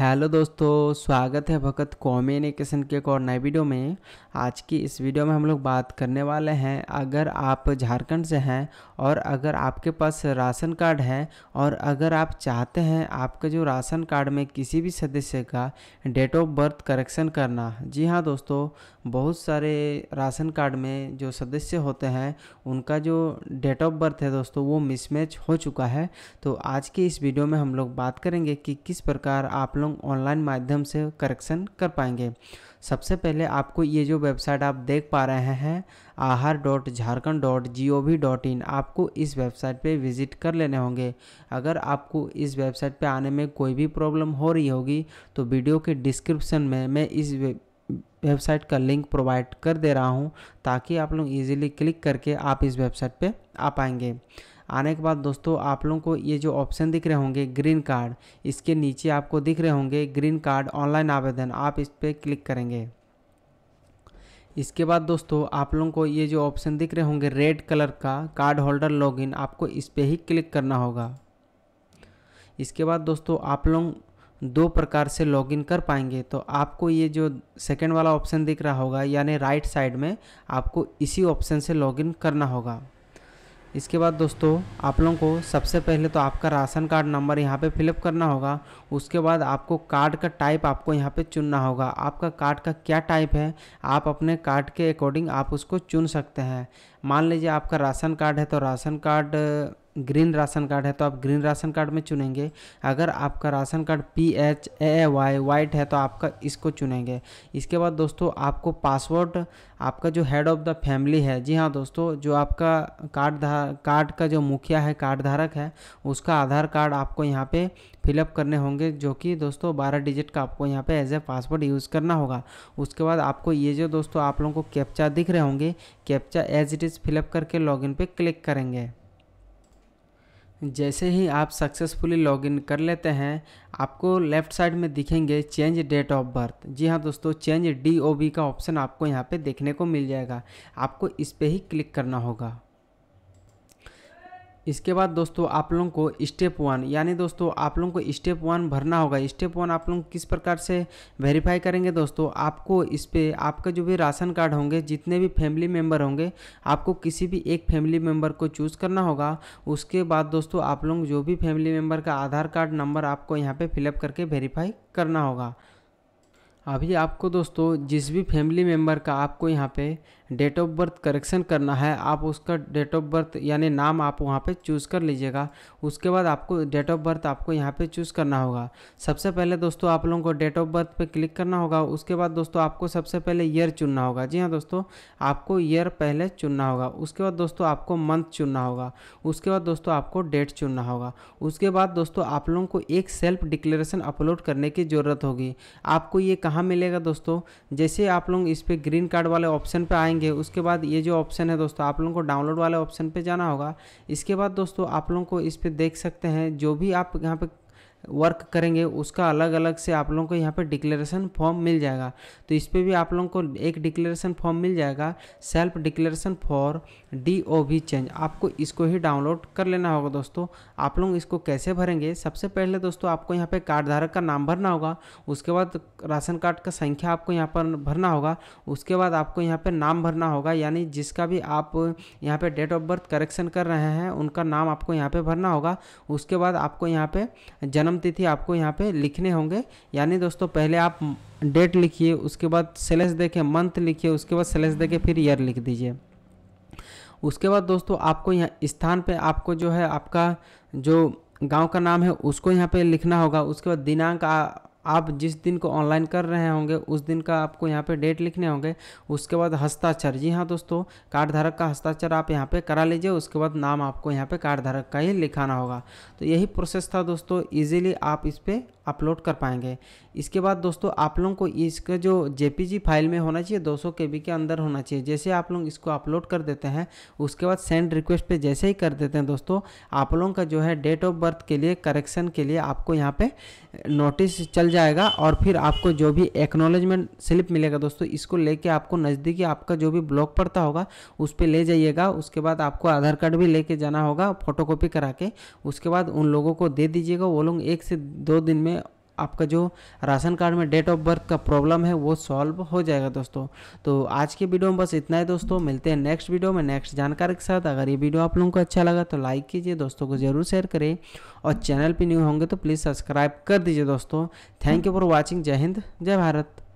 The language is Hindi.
हेलो दोस्तों स्वागत है भगत कॉम्युनिकेशन के एक और नए वीडियो में आज की इस वीडियो में हम लोग बात करने वाले हैं अगर आप झारखंड से हैं और अगर आपके पास राशन कार्ड है और अगर आप चाहते हैं आपके जो राशन कार्ड में किसी भी सदस्य का डेट ऑफ बर्थ करेक्शन करना जी हाँ दोस्तों बहुत सारे राशन कार्ड में जो सदस्य होते हैं उनका जो डेट ऑफ बर्थ है दोस्तों वो मिसमैच हो चुका है तो आज की इस वीडियो में हम लोग बात करेंगे कि किस प्रकार आप लोग हम ऑनलाइन माध्यम से करेक्शन कर पाएंगे सबसे पहले आपको ये जो वेबसाइट आप देख पा रहे हैं Aahar dot Jharkhand dot G O V dot in आपको इस वेबसाइट पे विज़िट कर लेने होंगे अगर आपको इस वेबसाइट पे आने में कोई भी प्रॉब्लम हो रही होगी तो वीडियो के डिस्क्रिप्शन में मैं इस वेबसाइट का लिंक प्रोवाइड कर दे रहा हूँ ताकि आप लोग इजीली क्लिक करके आप इस वेबसाइट पे आ पाएंगे आने के बाद दोस्तों आप लोगों को ये जो ऑप्शन दिख रहे होंगे ग्रीन कार्ड इसके नीचे आपको दिख रहे होंगे ग्रीन कार्ड ऑनलाइन आवेदन आप इस पर क्लिक करेंगे इसके बाद दोस्तों आप लोगों को ये जो ऑप्शन दिख रहे होंगे रेड कलर का कार्ड होल्डर लॉगिन आपको इस पर ही क्लिक करना होगा इसके बाद दोस्तों आप लोग दो प्रकार से लॉगिन कर पाएंगे तो आपको ये जो सेकंड वाला ऑप्शन दिख रहा होगा यानी राइट साइड में आपको इसी ऑप्शन से लॉगिन करना होगा इसके बाद दोस्तों आप लोगों को सबसे पहले तो आपका राशन कार्ड नंबर यहाँ पे फिलअप करना होगा उसके बाद आपको कार्ड का टाइप आपको यहाँ पे चुनना होगा आपका कार्ड का क्या टाइप है आप अपने कार्ड के अकॉर्डिंग आप उसको चुन सकते हैं मान लीजिए आपका राशन कार्ड है तो ration card green ration card है तो आप ग्रीन राशन कार्ड में चुनेंगे अगर आपका ration card P H A Y white है तो आपका इसको चुनेंगे इसके बाद दोस्तों आपको पासवर्ड आपका जो हेड ऑफ़ द फैमिली है जी हाँ दोस्तों जो आपका कार्ड कार्ड का जो मुखिया है कार्ड धारक है उसका आधार कार्ड आपको यहाँ पे फिलअप करने होंगे जो कि दोस्तों बारह डिजिट का आपको यहाँ पे एज ए पासवर्ड यूज़ करना होगा उसके बाद आपको ये जो दोस्तों आप लोगों को कैप्चा दिख रहे होंगे captcha as it is fill up करके लॉग पे क्लिक करेंगे जैसे ही आप सक्सेसफुली लॉगिन कर लेते हैं आपको लेफ़्ट साइड में दिखेंगे चेंज डेट ऑफ बर्थ जी हाँ दोस्तों चेंज डी का ऑप्शन आपको यहाँ पे देखने को मिल जाएगा आपको इस पर ही क्लिक करना होगा इसके बाद दोस्तों आप लोगों को स्टेप वन यानी दोस्तों आप लोगों को स्टेप वन भरना होगा स्टेप वन आप लोग किस प्रकार से वेरीफाई करेंगे दोस्तों आपको इस पर आपका जो भी राशन कार्ड होंगे जितने भी फैमिली मेम्बर होंगे आपको किसी भी एक फैमिली मेम्बर को चूज़ करना होगा उसके बाद दोस्तों आप लोग जो भी फैमिली मेम्बर का आधार कार्ड नंबर आपको यहाँ पर फिलअप करके वेरीफाई करना होगा अभी आपको दोस्तों जिस भी फैमिली मेम्बर का आपको यहाँ पे डेट ऑफ बर्थ करेक्शन करना है आप उसका डेट ऑफ बर्थ यानी नाम आप वहाँ पे चूज़ कर लीजिएगा उसके बाद आपको डेट ऑफ बर्थ आपको यहाँ पे चूज़ करना होगा सबसे पहले दोस्तों आप लोगों को डेट ऑफ बर्थ पे क्लिक करना होगा उसके बाद दोस्तों आपको सबसे पहले ईयर चुनना होगा जी हाँ दोस्तों आपको ईयर पहले चुनना होगा उसके बाद दोस्तों आपको मंथ चुनना होगा उसके बाद दोस्तों आपको डेट चुनना होगा उसके बाद दोस्तों आप लोगों को एक सेल्फ डिक्लेरेशन अपलोड करने की ज़रूरत होगी आपको ये कहाँ मिलेगा दोस्तों जैसे आप लोग इस पर ग्रीन कार्ड वाले ऑप्शन पर आएंगे उसके बाद ये जो ऑप्शन है दोस्तों आप लोगों को डाउनलोड वाले ऑप्शन पर जाना होगा इसके बाद दोस्तों आप लोगों को इस पर देख सकते हैं जो भी आप यहाँ पर वर्क करेंगे उसका अलग अलग से आप लोगों को यहाँ पे डिक्लेरेशन फॉर्म मिल जाएगा तो इस पर भी आप लोगों को एक डिक्लेरेशन फॉर्म मिल जाएगा self declaration for D O B change आपको इसको ही डाउनलोड कर लेना होगा दोस्तों आप लोग इसको कैसे भरेंगे सबसे पहले दोस्तों आपको यहाँ पे कार्ड धारक का नाम भरना होगा उसके बाद राशन कार्ड का संख्या आपको यहाँ पर भरना होगा उसके बाद आपको यहाँ पर नाम भरना होगा यानी जिसका भी आप यहाँ पर डेट ऑफ बर्थ करेक्शन कर रहे हैं उनका नाम आपको यहाँ पर भरना होगा उसके बाद आपको यहाँ पर जन्म जन्म तिथि आपको यहाँ पे लिखने होंगे यानी दोस्तों पहले आप डेट लिखिए उसके बाद सेलेस देखें मंथ लिखिए उसके बाद सेलेस देखें फिर ईयर लिख दीजिए उसके बाद दोस्तों आपको यहाँ स्थान पे आपको जो है आपका जो गांव का नाम है उसको यहाँ पे लिखना होगा उसके बाद दिनांक आप जिस दिन को ऑनलाइन कर रहे होंगे उस दिन का आपको यहाँ पे डेट लिखने होंगे उसके बाद हस्ताक्षर जी हाँ दोस्तों कार्ड धारक का हस्ताक्षर आप यहाँ पे करा लीजिए उसके बाद नाम आपको यहाँ पे कार्ड धारक का ही लिखाना होगा तो यही प्रोसेस था दोस्तों इजीली आप इस पर अपलोड कर पाएंगे इसके बाद दोस्तों आप लोगों को इसका जो जे फाइल में होना चाहिए 200 के के अंदर होना चाहिए जैसे आप लोग इसको अपलोड कर देते हैं उसके बाद सेंड रिक्वेस्ट पे जैसे ही कर देते हैं दोस्तों आप लोगों का जो है डेट ऑफ बर्थ के लिए करेक्शन के लिए आपको यहाँ पे नोटिस चल जाएगा और फिर आपको जो भी एक्नोलेजमेंट स्लिप मिलेगा दोस्तों इसको लेके आपको नज़दीकी आपका जो भी ब्लॉक पड़ता होगा उस पर ले जाइएगा उसके बाद आपको आधार कार्ड भी लेके जाना होगा फोटोकॉपी करा के उसके बाद उन लोगों को दे दीजिएगा वो लोग एक से दो दिन में आपका जो राशन कार्ड में डेट ऑफ बर्थ का प्रॉब्लम है वो सॉल्व हो जाएगा दोस्तों तो आज के वीडियो में बस इतना ही दोस्तों मिलते हैं नेक्स्ट वीडियो में नेक्स्ट जानकारी के साथ अगर ये वीडियो आप लोगों को अच्छा लगा तो लाइक कीजिए दोस्तों को ज़रूर शेयर करें और चैनल पर न्यू होंगे तो प्लीज़ सब्सक्राइब कर दीजिए दोस्तों थैंक यू फॉर वॉचिंग जय हिंद जय भारत